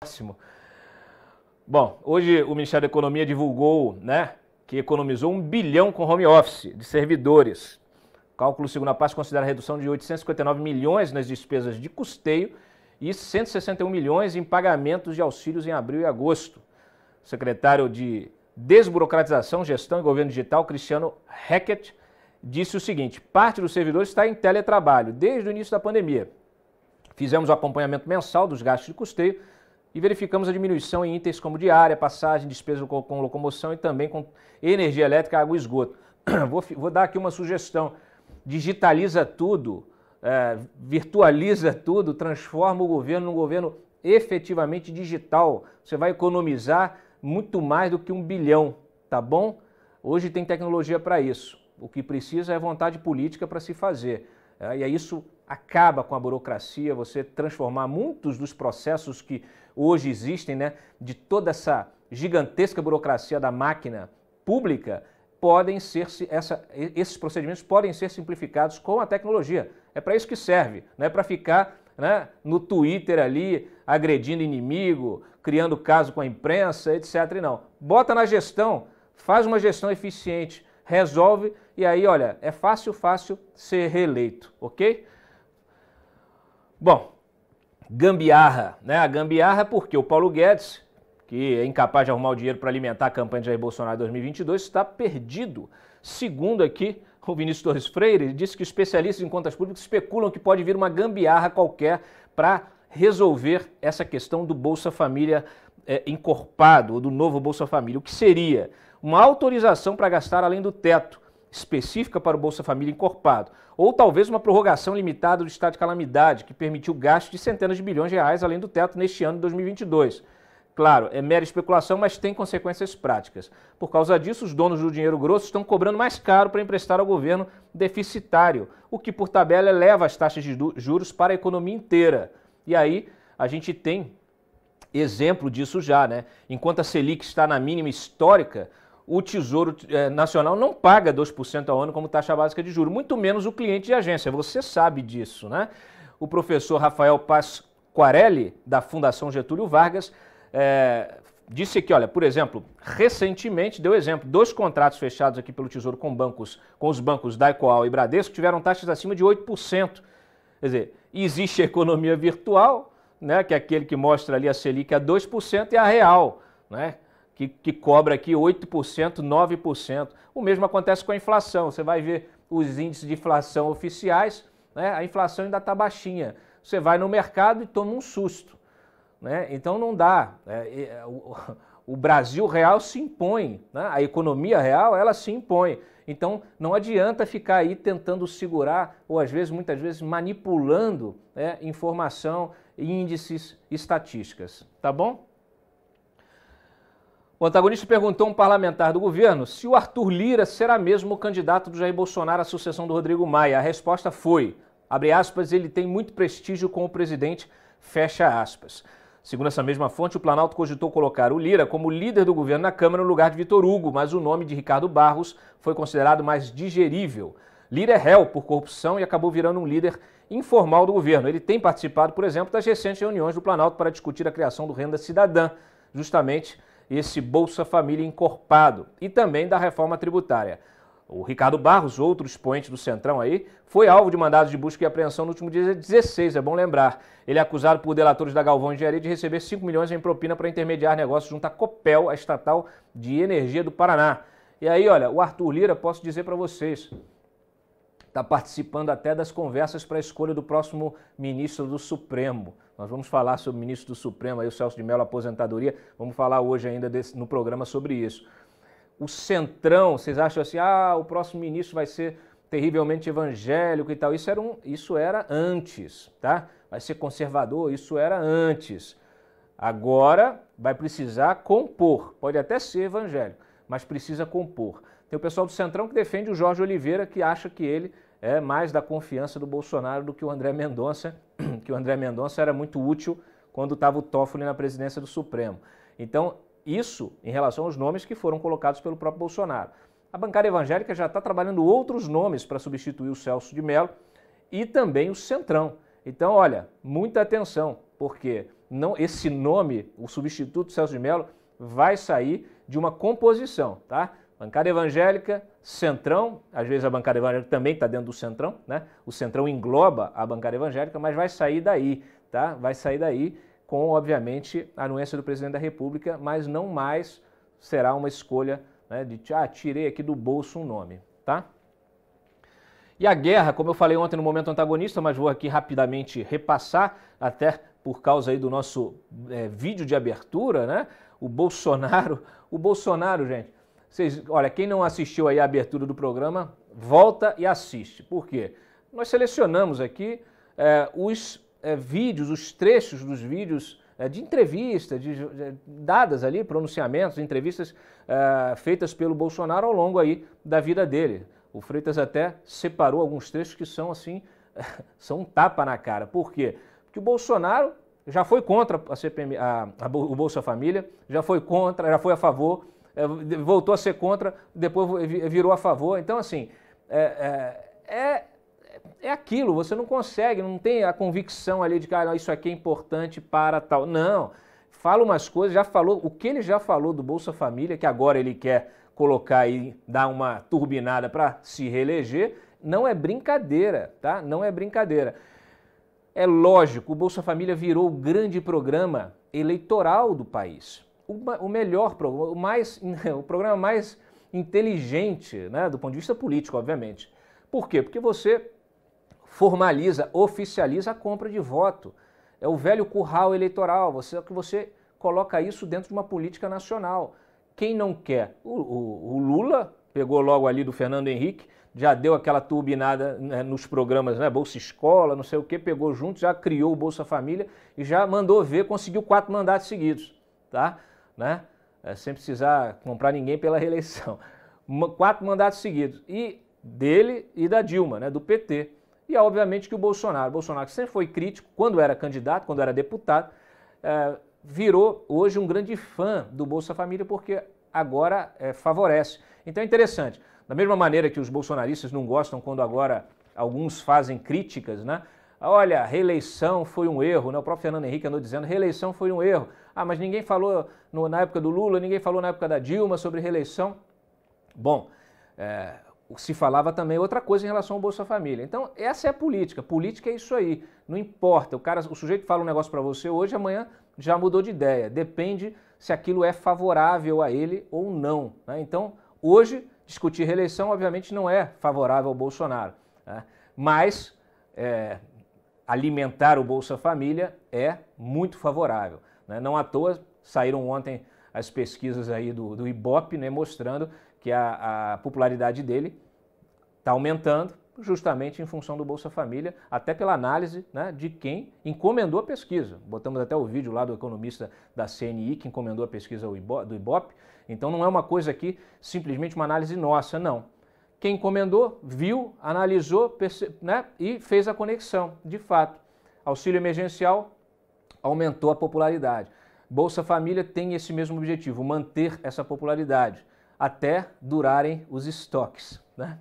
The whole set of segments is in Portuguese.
próximo. Bom, hoje o Ministério da Economia divulgou né, que economizou um bilhão com home office de servidores. O cálculo segundo a pasta considera a redução de 859 milhões nas despesas de custeio e 161 milhões em pagamentos de auxílios em abril e agosto. O secretário de Desburocratização, Gestão e Governo Digital, Cristiano Hackett, disse o seguinte: parte dos servidores está em teletrabalho desde o início da pandemia. Fizemos o acompanhamento mensal dos gastos de custeio e verificamos a diminuição em itens como diária, passagem, despesa com locomoção e também com energia elétrica, água e esgoto. Vou, vou dar aqui uma sugestão: digitaliza tudo, é, virtualiza tudo, transforma o governo num governo efetivamente digital. Você vai economizar muito mais do que um bilhão, tá bom? Hoje tem tecnologia para isso. O que precisa é vontade política para se fazer. É, e é isso acaba com a burocracia, você transformar muitos dos processos que hoje existem, né, de toda essa gigantesca burocracia da máquina pública, podem ser essa, esses procedimentos podem ser simplificados com a tecnologia. É para isso que serve, não é para ficar né, no Twitter ali agredindo inimigo, criando caso com a imprensa, etc. E não, bota na gestão, faz uma gestão eficiente, resolve e aí, olha, é fácil, fácil ser reeleito, ok? Bom, gambiarra, né? A gambiarra é porque o Paulo Guedes, que é incapaz de arrumar o dinheiro para alimentar a campanha de Jair Bolsonaro em 2022, está perdido. Segundo aqui o Vinícius Torres Freire, disse que especialistas em contas públicas especulam que pode vir uma gambiarra qualquer para resolver essa questão do Bolsa Família é, encorpado, ou do novo Bolsa Família, o que seria uma autorização para gastar além do teto específica para o Bolsa Família encorpado, ou talvez uma prorrogação limitada do estado de calamidade, que permitiu gasto de centenas de bilhões de reais além do teto neste ano de 2022. Claro, é mera especulação, mas tem consequências práticas. Por causa disso, os donos do dinheiro grosso estão cobrando mais caro para emprestar ao governo deficitário, o que, por tabela, eleva as taxas de juros para a economia inteira. E aí, a gente tem exemplo disso já, né? Enquanto a Selic está na mínima histórica, o Tesouro é, Nacional não paga 2% ao ano como taxa básica de juro, muito menos o cliente de agência. Você sabe disso, né? O professor Rafael Pasquarelli, da Fundação Getúlio Vargas, é, disse que, olha, por exemplo, recentemente, deu exemplo, dois contratos fechados aqui pelo Tesouro com bancos, com os bancos Daicoal e Bradesco, tiveram taxas acima de 8%. Quer dizer, existe a economia virtual, né, que é aquele que mostra ali a Selic a 2%, e a real, né, que, que cobra aqui 8%, 9%. O mesmo acontece com a inflação. Você vai ver os índices de inflação oficiais, né? a inflação ainda está baixinha. Você vai no mercado e toma um susto. Né? Então não dá. Né? É, o, o, Brasil real se impõe, né? a economia real ela se impõe. Então não adianta ficar aí tentando segurar ou às vezes, muitas vezes, manipulando né, informação, índices, estatísticas. Tá bom? O antagonista perguntou a um parlamentar do governo se o Arthur Lira será mesmo o candidato do Jair Bolsonaro à sucessão do Rodrigo Maia. A resposta foi, abre aspas, ele tem muito prestígio com o presidente, fecha aspas. Segundo essa mesma fonte, o Planalto cogitou colocar o Lira como líder do governo na Câmara no lugar de Vitor Hugo, mas o nome de Ricardo Barros foi considerado mais digerível. Lira é réu por corrupção e acabou virando um líder informal do governo. Ele tem participado, por exemplo, das recentes reuniões do Planalto para discutir a criação do Renda Cidadã, justamente esse Bolsa Família encorpado e também da reforma tributária. O Ricardo Barros, outro expoente do Centrão aí, foi alvo de mandados de busca e apreensão no último dia 16, é bom lembrar. Ele é acusado por delatores da Galvão Engenharia de receber 5 milhões em propina para intermediar negócios junto à Copel, a estatal de energia do Paraná. E aí, olha, o Arthur Lira, posso dizer para vocês, está participando até das conversas para a escolha do próximo ministro do Supremo. Nós vamos falar sobre o ministro do Supremo, aí o Celso de Mello, aposentadoria. Vamos falar hoje ainda desse, no programa sobre isso. O centrão, vocês acham assim, ah, o próximo ministro vai ser terrivelmente evangélico e tal. Isso era, um, isso era antes, tá? Vai ser conservador, isso era antes. Agora vai precisar compor. Pode até ser evangélico, mas precisa compor. Tem o pessoal do Centrão que defende o Jorge Oliveira, que acha que ele é mais da confiança do Bolsonaro do que o André Mendonça, que o André Mendonça era muito útil quando estava o Toffoli na presidência do Supremo. Então, isso em relação aos nomes que foram colocados pelo próprio Bolsonaro. A bancada evangélica já está trabalhando outros nomes para substituir o Celso de Mello e também o Centrão. Então, olha, muita atenção, porque não esse nome, o substituto Celso de Mello, vai sair de uma composição, tá? Bancada evangélica, centrão, às vezes a bancada evangélica também está dentro do centrão, né? O centrão engloba a bancada evangélica, mas vai sair daí, tá? Vai sair daí com, obviamente, a anuência do presidente da República, mas não mais será uma escolha né, de, ah, tirei aqui do bolso um nome, tá? E a guerra, como eu falei ontem no momento antagonista, mas vou aqui rapidamente repassar, até por causa aí do nosso é, vídeo de abertura, né? O Bolsonaro, o Bolsonaro, gente, vocês, olha, quem não assistiu aí a abertura do programa, volta e assiste. Por quê? Nós selecionamos aqui é, os é, vídeos, os trechos dos vídeos é, de entrevistas, de, de, dadas ali, pronunciamentos, entrevistas é, feitas pelo Bolsonaro ao longo aí da vida dele. O Freitas até separou alguns trechos que são assim, são um tapa na cara. Por quê? Porque o Bolsonaro já foi contra a CPM, a, a, o Bolsa Família, já foi contra, já foi a favor é, voltou a ser contra, depois virou a favor. Então, assim, é, é, é, é aquilo, você não consegue, não tem a convicção ali de que ah, isso aqui é importante para tal. Não, fala umas coisas, já falou, o que ele já falou do Bolsa Família, que agora ele quer colocar e dar uma turbinada para se reeleger, não é brincadeira, tá? Não é brincadeira. É lógico, o Bolsa Família virou o grande programa eleitoral do país o melhor o, mais, o programa mais inteligente, né, do ponto de vista político, obviamente. Por quê? Porque você formaliza, oficializa a compra de voto. É o velho curral eleitoral, você é que você coloca isso dentro de uma política nacional. Quem não quer? O, o, o Lula pegou logo ali do Fernando Henrique, já deu aquela turbinada né, nos programas, né, Bolsa Escola, não sei o que, pegou junto, já criou o Bolsa Família e já mandou ver, conseguiu quatro mandatos seguidos, tá? né? É, sem precisar comprar ninguém pela reeleição. Quatro mandatos seguidos. E dele e da Dilma, né? do PT. E obviamente que o Bolsonaro, o Bolsonaro que sempre foi crítico, quando era candidato, quando era deputado, é, virou hoje um grande fã do Bolsa Família porque agora é, favorece. Então é interessante. Da mesma maneira que os bolsonaristas não gostam quando agora alguns fazem críticas, né? Olha, reeleição foi um erro, né? O próprio Fernando Henrique andou dizendo, reeleição foi um erro. Ah, mas ninguém falou no, na época do Lula, ninguém falou na época da Dilma sobre reeleição. Bom, é, se falava também outra coisa em relação ao Bolsa Família. Então, essa é a política. Política é isso aí. Não importa. O, cara, o sujeito fala um negócio para você hoje, amanhã já mudou de ideia. Depende se aquilo é favorável a ele ou não. Né? Então, hoje, discutir reeleição, obviamente, não é favorável ao Bolsonaro. Né? Mas é, alimentar o Bolsa Família é muito favorável. Né? Não à toa saíram ontem as pesquisas aí do, do Ibope, né, mostrando que a, a popularidade dele está aumentando, justamente em função do Bolsa Família, até pela análise né, de quem encomendou a pesquisa. Botamos até o vídeo lá do economista da CNI que encomendou a pesquisa do Ibope. Então não é uma coisa aqui simplesmente uma análise nossa, não. Quem encomendou, viu, analisou né, e fez a conexão, de fato. Auxílio emergencial aumentou a popularidade. Bolsa Família tem esse mesmo objetivo, manter essa popularidade até durarem os estoques. Né?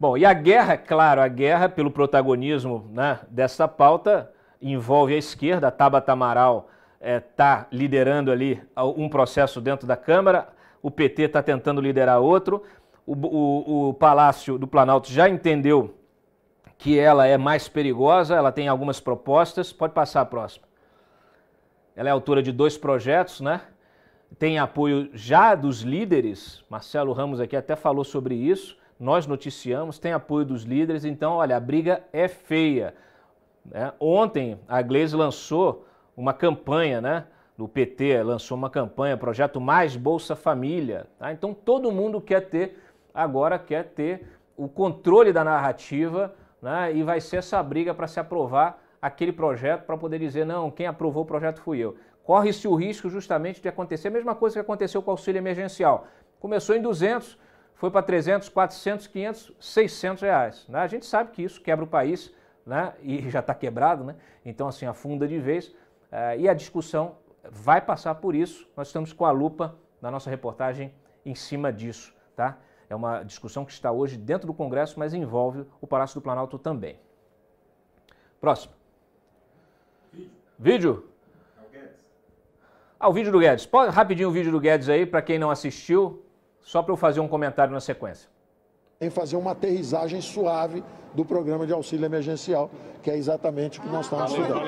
Bom, e a guerra, claro, a guerra pelo protagonismo né, dessa pauta envolve a esquerda, a Tabata Amaral está eh, é, liderando ali um processo dentro da Câmara, o PT está tentando liderar outro, o, o, o Palácio do Planalto já entendeu que ela é mais perigosa, ela tem algumas propostas. Pode passar a próxima. Ela é autora de dois projetos, né? Tem apoio já dos líderes. Marcelo Ramos aqui até falou sobre isso. Nós noticiamos, tem apoio dos líderes. Então, olha, a briga é feia. Né? Ontem a Glaze lançou uma campanha, né? do PT lançou uma campanha, projeto Mais Bolsa Família. Tá? Então todo mundo quer ter, agora quer ter o controle da narrativa né? e vai ser essa briga para se aprovar aquele projeto, para poder dizer, não, quem aprovou o projeto fui eu. Corre-se o risco justamente de acontecer a mesma coisa que aconteceu com o auxílio emergencial. Começou em 200, foi para 300, 400, 500, 600 reais. Né? A gente sabe que isso quebra o país né? e já está quebrado, né? então assim, afunda de vez. Eh, e a discussão vai passar por isso. Nós estamos com a lupa na nossa reportagem em cima disso. Tá? É uma discussão que está hoje dentro do Congresso, mas envolve o Palácio do Planalto também. Próximo. Vídeo? É ah, o vídeo do Guedes. Pode, rapidinho o vídeo do Guedes aí, para quem não assistiu, só para eu fazer um comentário na sequência. Em fazer uma aterrissagem suave do programa de auxílio emergencial, que é exatamente o que nós estamos estudando.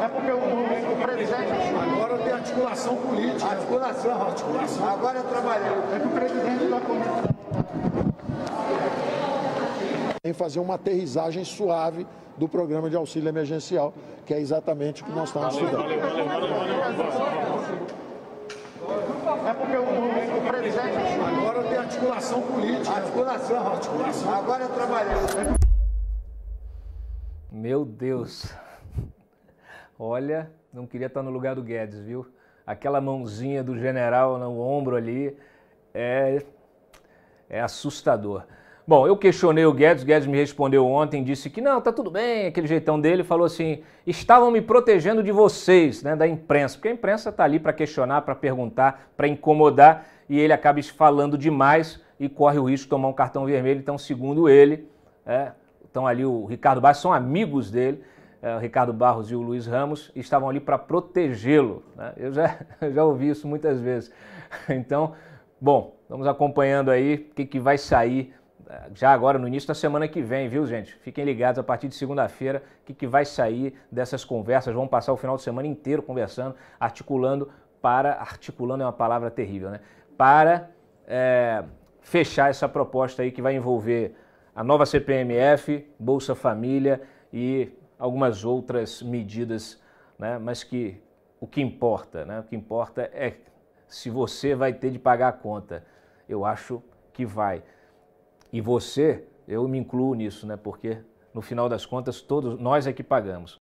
É porque o, o, o presidente. Agora tem articulação política. Articulação, articulação. Agora é trabalhar. É que o presidente da comissão. Em fazer uma aterrissagem suave do programa de auxílio emergencial, que é exatamente o que nós estamos estudando. É porque o, o, o presidente. Agora tem articulação política. Articulação, articulação. Agora é trabalhar. Meu Deus. Olha, não queria estar no lugar do Guedes, viu? Aquela mãozinha do general no ombro ali é, é assustador. Bom, eu questionei o Guedes, o Guedes me respondeu ontem, disse que não, tá tudo bem, aquele jeitão dele, falou assim: estavam me protegendo de vocês, né, da imprensa, porque a imprensa tá ali para questionar, para perguntar, para incomodar, e ele acaba falando demais e corre o risco de tomar um cartão vermelho. Então, segundo ele, é, estão ali o Ricardo Baixo, são amigos dele, é, o Ricardo Barros e o Luiz Ramos estavam ali para protegê-lo. Né? Eu já, já ouvi isso muitas vezes. Então, bom, vamos acompanhando aí o que, que vai sair é, já agora no início da semana que vem, viu, gente? Fiquem ligados a partir de segunda-feira o que, que vai sair dessas conversas. Vamos passar o final de semana inteiro conversando, articulando para. Articulando é uma palavra terrível, né? Para é, fechar essa proposta aí que vai envolver a nova CPMF, Bolsa Família e algumas outras medidas, né? mas que o que importa, né? o que importa é se você vai ter de pagar a conta. Eu acho que vai. E você, eu me incluo nisso, né? porque no final das contas todos nós é que pagamos.